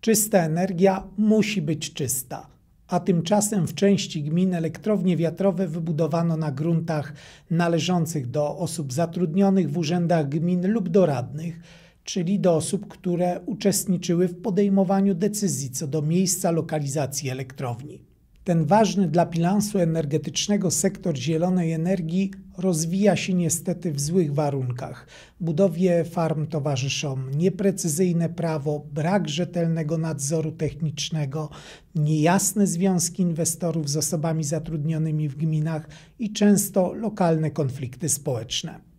Czysta energia musi być czysta, a tymczasem w części gmin elektrownie wiatrowe wybudowano na gruntach należących do osób zatrudnionych w urzędach gmin lub doradnych, czyli do osób, które uczestniczyły w podejmowaniu decyzji co do miejsca lokalizacji elektrowni. Ten ważny dla bilansu energetycznego sektor zielonej energii rozwija się niestety w złych warunkach. Budowie farm towarzyszą nieprecyzyjne prawo, brak rzetelnego nadzoru technicznego, niejasne związki inwestorów z osobami zatrudnionymi w gminach i często lokalne konflikty społeczne.